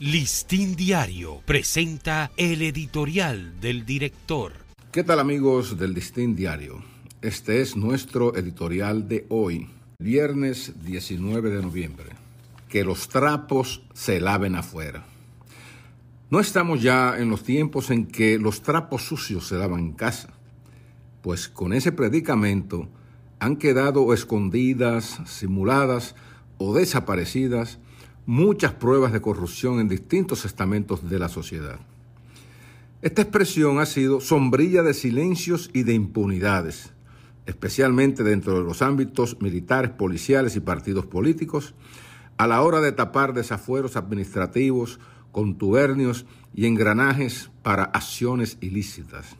Listín Diario presenta el editorial del director. ¿Qué tal amigos del Listín Diario? Este es nuestro editorial de hoy, viernes 19 de noviembre. Que los trapos se laven afuera. No estamos ya en los tiempos en que los trapos sucios se lavan en casa, pues con ese predicamento han quedado escondidas, simuladas o desaparecidas muchas pruebas de corrupción en distintos estamentos de la sociedad. Esta expresión ha sido sombrilla de silencios y de impunidades, especialmente dentro de los ámbitos militares, policiales y partidos políticos, a la hora de tapar desafueros administrativos, contubernios y engranajes para acciones ilícitas.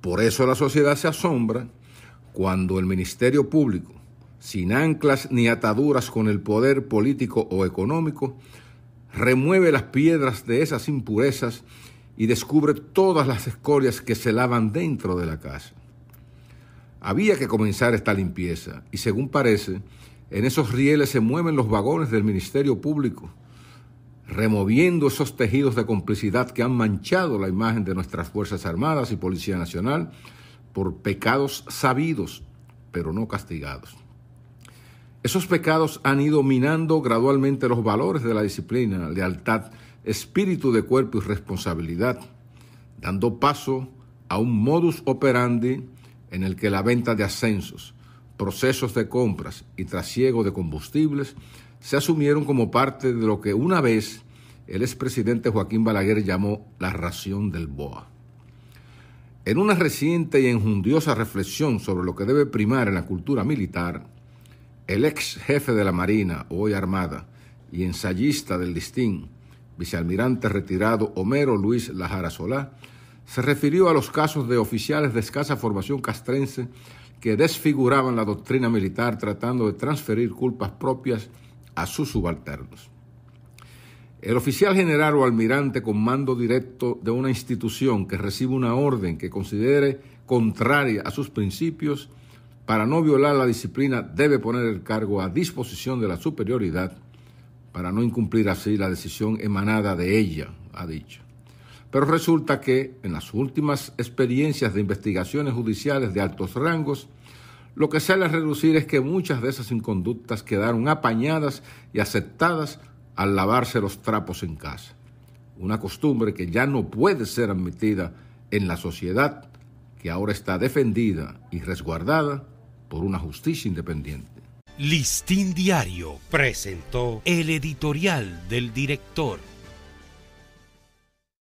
Por eso la sociedad se asombra cuando el Ministerio Público, sin anclas ni ataduras con el poder político o económico, remueve las piedras de esas impurezas y descubre todas las escorias que se lavan dentro de la casa. Había que comenzar esta limpieza y según parece, en esos rieles se mueven los vagones del Ministerio Público, removiendo esos tejidos de complicidad que han manchado la imagen de nuestras Fuerzas Armadas y Policía Nacional por pecados sabidos, pero no castigados. Esos pecados han ido minando gradualmente los valores de la disciplina, lealtad, espíritu de cuerpo y responsabilidad, dando paso a un modus operandi en el que la venta de ascensos, procesos de compras y trasiego de combustibles se asumieron como parte de lo que una vez el expresidente Joaquín Balaguer llamó la ración del BOA. En una reciente y enjundiosa reflexión sobre lo que debe primar en la cultura militar, el ex jefe de la Marina, hoy Armada, y ensayista del Distín, vicealmirante retirado Homero Luis Lajara Solá, se refirió a los casos de oficiales de escasa formación castrense que desfiguraban la doctrina militar tratando de transferir culpas propias a sus subalternos. El oficial general o almirante con mando directo de una institución que recibe una orden que considere contraria a sus principios para no violar la disciplina, debe poner el cargo a disposición de la superioridad para no incumplir así la decisión emanada de ella, ha dicho. Pero resulta que en las últimas experiencias de investigaciones judiciales de altos rangos, lo que sale a reducir es que muchas de esas inconductas quedaron apañadas y aceptadas al lavarse los trapos en casa. Una costumbre que ya no puede ser admitida en la sociedad que ahora está defendida y resguardada por una justicia independiente. Listín Diario presentó el editorial del director.